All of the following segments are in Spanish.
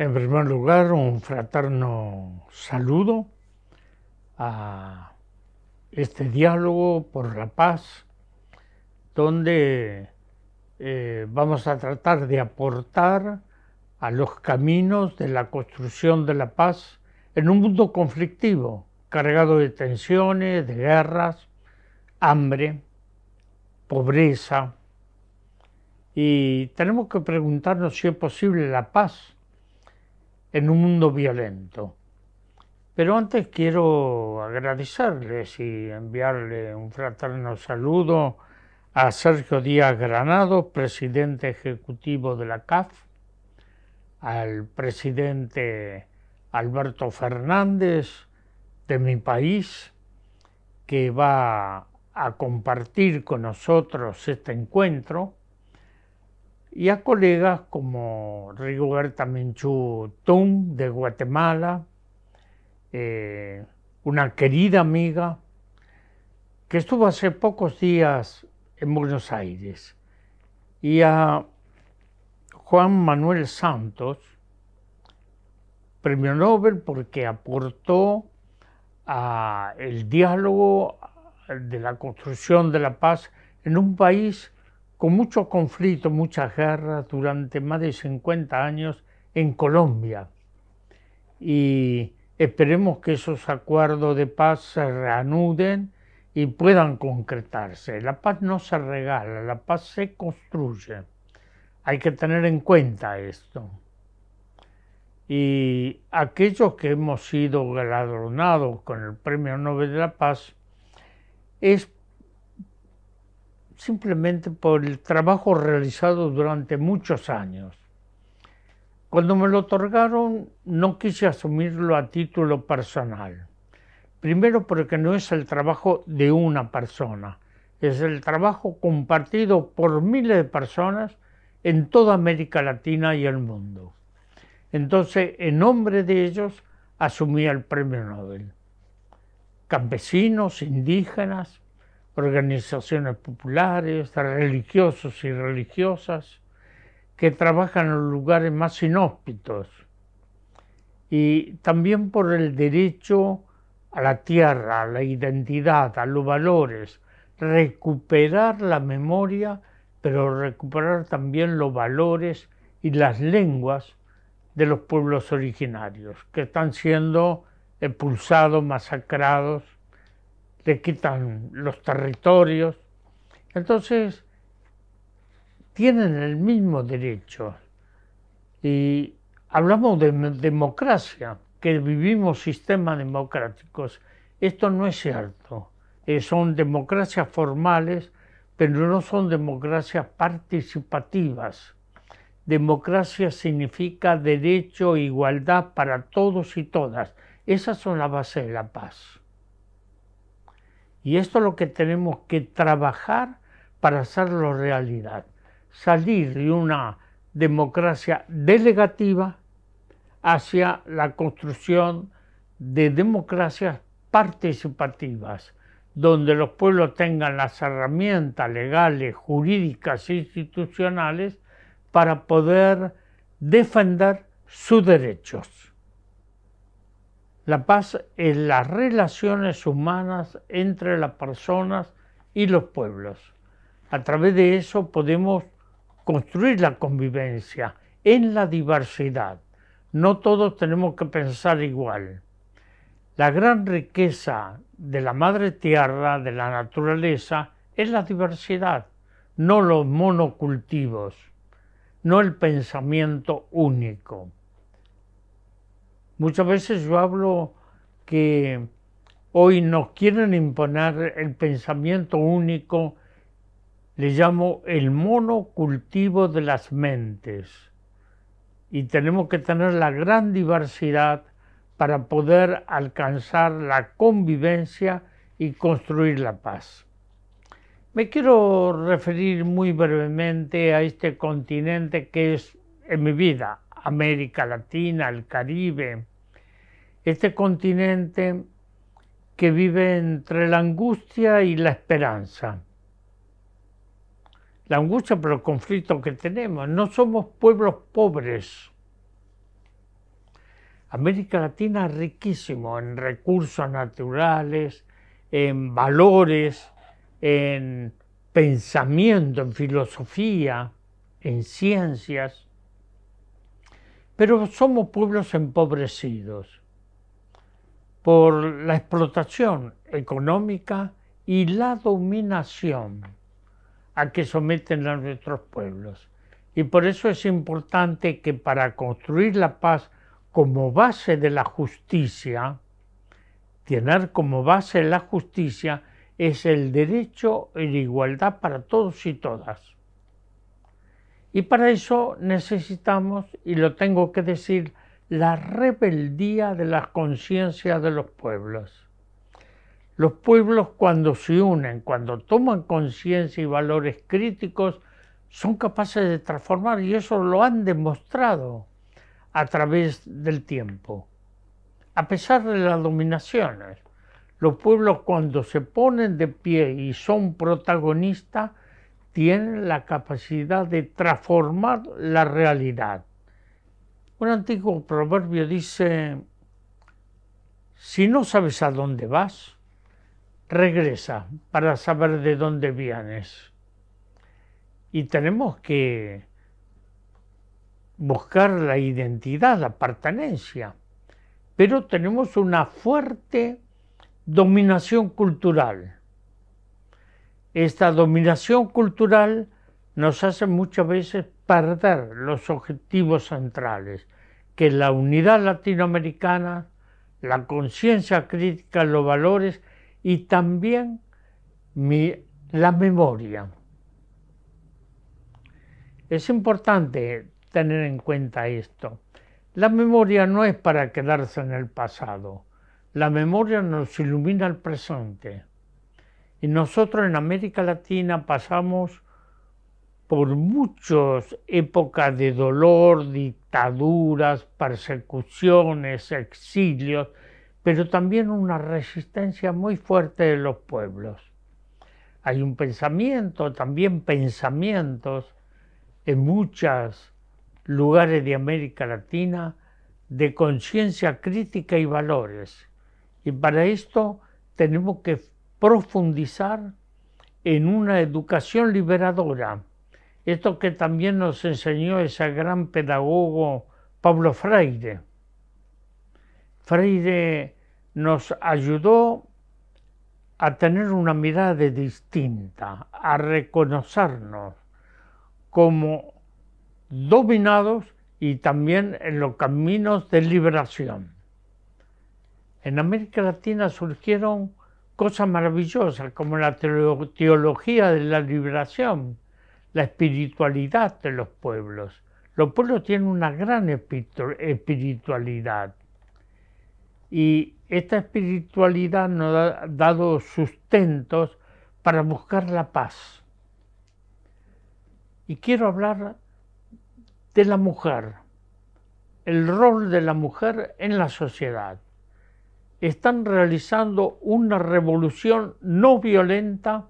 En primer lugar, un fraterno saludo a este diálogo por la paz, donde eh, vamos a tratar de aportar a los caminos de la construcción de la paz en un mundo conflictivo, cargado de tensiones, de guerras, hambre, pobreza. Y tenemos que preguntarnos si es posible la paz en un mundo violento. Pero antes quiero agradecerles y enviarle un fraterno saludo a Sergio Díaz Granado, presidente ejecutivo de la CAF, al presidente Alberto Fernández de mi país, que va a compartir con nosotros este encuentro y a colegas como Rigoberta Menchú Tum de Guatemala, eh, una querida amiga que estuvo hace pocos días en Buenos Aires, y a Juan Manuel Santos, premio Nobel porque aportó al diálogo de la construcción de la paz en un país con mucho conflicto, muchas guerras durante más de 50 años en Colombia. Y esperemos que esos acuerdos de paz se reanuden y puedan concretarse. La paz no se regala, la paz se construye. Hay que tener en cuenta esto. Y aquellos que hemos sido galardonados con el Premio Nobel de la Paz es simplemente por el trabajo realizado durante muchos años. Cuando me lo otorgaron no quise asumirlo a título personal. Primero porque no es el trabajo de una persona, es el trabajo compartido por miles de personas en toda América Latina y el mundo. Entonces, en nombre de ellos, asumí el premio Nobel. Campesinos, indígenas, organizaciones populares, religiosos y religiosas, que trabajan en los lugares más inhóspitos, y también por el derecho a la tierra, a la identidad, a los valores, recuperar la memoria, pero recuperar también los valores y las lenguas de los pueblos originarios, que están siendo expulsados, masacrados le quitan los territorios. Entonces, tienen el mismo derecho. Y hablamos de democracia, que vivimos sistemas democráticos. Esto no es cierto. Eh, son democracias formales, pero no son democracias participativas. Democracia significa derecho e igualdad para todos y todas. Esas son la base de la paz. Y esto es lo que tenemos que trabajar para hacerlo realidad. Salir de una democracia delegativa hacia la construcción de democracias participativas, donde los pueblos tengan las herramientas legales, jurídicas e institucionales para poder defender sus derechos. La paz en las relaciones humanas entre las personas y los pueblos. A través de eso podemos construir la convivencia en la diversidad. No todos tenemos que pensar igual. La gran riqueza de la madre tierra, de la naturaleza, es la diversidad, no los monocultivos, no el pensamiento único. Muchas veces yo hablo que hoy nos quieren imponer el pensamiento único, le llamo el monocultivo de las mentes. Y tenemos que tener la gran diversidad para poder alcanzar la convivencia y construir la paz. Me quiero referir muy brevemente a este continente que es en mi vida, América Latina, el Caribe, este continente que vive entre la angustia y la esperanza. La angustia por el conflicto que tenemos. No somos pueblos pobres. América Latina es riquísimo en recursos naturales, en valores, en pensamiento, en filosofía, en ciencias. Pero somos pueblos empobrecidos por la explotación económica y la dominación a que someten a nuestros pueblos. Y por eso es importante que para construir la paz como base de la justicia, tener como base la justicia es el derecho y igualdad para todos y todas. Y para eso necesitamos, y lo tengo que decir, la rebeldía de las conciencias de los pueblos. Los pueblos cuando se unen, cuando toman conciencia y valores críticos, son capaces de transformar y eso lo han demostrado a través del tiempo. A pesar de las dominaciones, los pueblos cuando se ponen de pie y son protagonistas, tienen la capacidad de transformar la realidad. Un antiguo proverbio dice, si no sabes a dónde vas, regresa para saber de dónde vienes. Y tenemos que buscar la identidad, la pertenencia, pero tenemos una fuerte dominación cultural. Esta dominación cultural nos hace muchas veces perder los objetivos centrales, que la unidad latinoamericana, la conciencia crítica, los valores y también la memoria. Es importante tener en cuenta esto. La memoria no es para quedarse en el pasado. La memoria nos ilumina el presente. Y nosotros en América Latina pasamos por muchas épocas de dolor, dictaduras, persecuciones, exilios, pero también una resistencia muy fuerte de los pueblos. Hay un pensamiento, también pensamientos en muchos lugares de América Latina de conciencia crítica y valores. Y para esto tenemos que profundizar en una educación liberadora esto que también nos enseñó ese gran pedagogo Pablo Freire. Freire nos ayudó a tener una mirada distinta, a reconocernos como dominados y también en los caminos de liberación. En América Latina surgieron cosas maravillosas como la teología de la liberación, la espiritualidad de los pueblos. Los pueblos tienen una gran espiritualidad y esta espiritualidad nos ha dado sustentos para buscar la paz. Y quiero hablar de la mujer, el rol de la mujer en la sociedad. Están realizando una revolución no violenta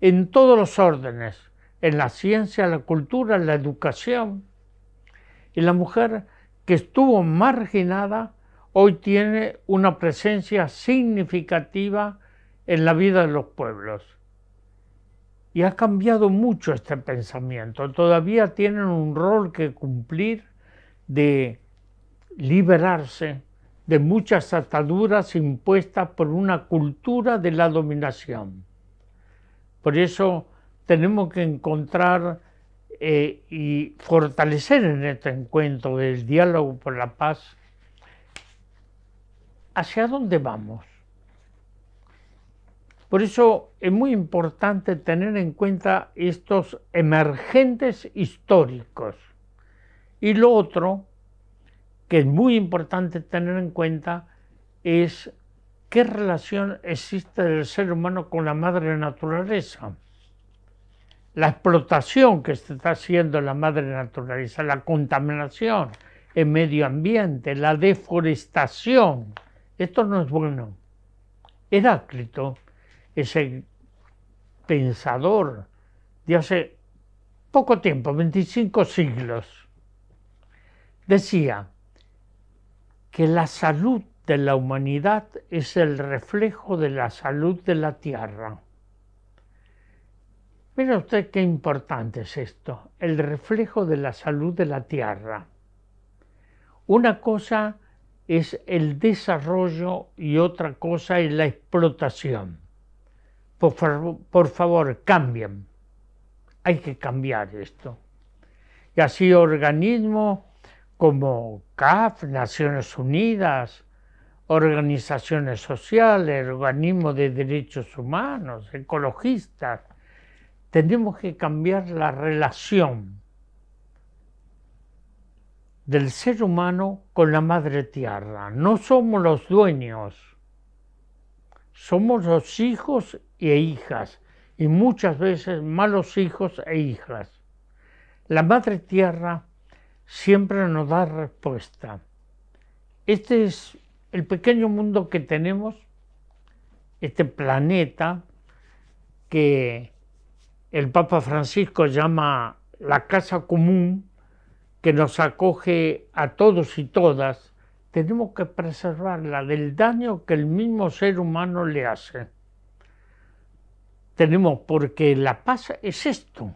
en todos los órdenes, en la ciencia, la cultura, la educación. Y la mujer que estuvo marginada hoy tiene una presencia significativa en la vida de los pueblos. Y ha cambiado mucho este pensamiento. Todavía tienen un rol que cumplir de liberarse de muchas ataduras impuestas por una cultura de la dominación. Por eso tenemos que encontrar eh, y fortalecer en este encuentro del diálogo por la paz hacia dónde vamos. Por eso es muy importante tener en cuenta estos emergentes históricos. Y lo otro que es muy importante tener en cuenta es qué relación existe del ser humano con la madre naturaleza la explotación que se está haciendo la madre naturaleza, la contaminación, en medio ambiente, la deforestación. Esto no es bueno. Heráclito, ese pensador de hace poco tiempo, 25 siglos, decía que la salud de la humanidad es el reflejo de la salud de la tierra. Mira usted qué importante es esto, el reflejo de la salud de la tierra. Una cosa es el desarrollo y otra cosa es la explotación. Por, favor, por favor, cambien. Hay que cambiar esto. Y así organismos como CAF, Naciones Unidas, organizaciones sociales, organismos de derechos humanos, ecologistas, tenemos que cambiar la relación del ser humano con la madre tierra. No somos los dueños, somos los hijos e hijas, y muchas veces malos hijos e hijas. La madre tierra siempre nos da respuesta. Este es el pequeño mundo que tenemos, este planeta que el Papa Francisco llama la casa común que nos acoge a todos y todas, tenemos que preservarla del daño que el mismo ser humano le hace. Tenemos, porque la paz es esto,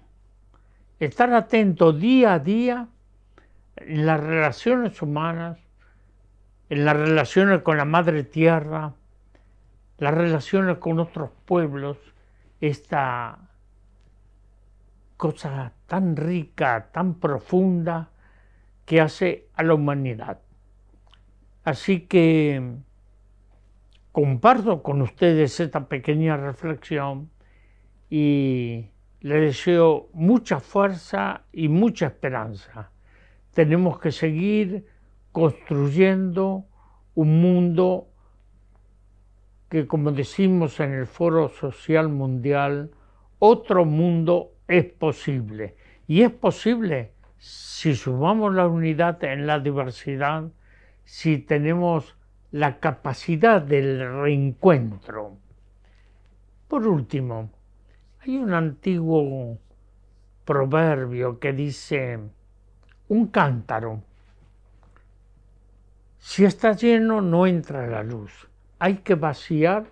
estar atento día a día en las relaciones humanas, en las relaciones con la madre tierra, las relaciones con otros pueblos, esta cosa tan rica, tan profunda que hace a la humanidad. Así que comparto con ustedes esta pequeña reflexión y les deseo mucha fuerza y mucha esperanza. Tenemos que seguir construyendo un mundo que, como decimos en el Foro Social Mundial, otro mundo es posible. Y es posible si sumamos la unidad en la diversidad, si tenemos la capacidad del reencuentro. Por último, hay un antiguo proverbio que dice, un cántaro, si está lleno no entra la luz, hay que vaciar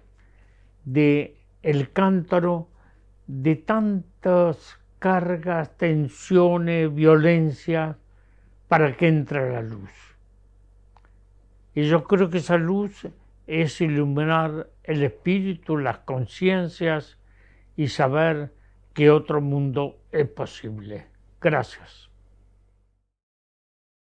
de el cántaro de tanto cargas, tensiones, violencia, para que entre la luz. Y yo creo que esa luz es iluminar el espíritu, las conciencias y saber que otro mundo es posible. Gracias.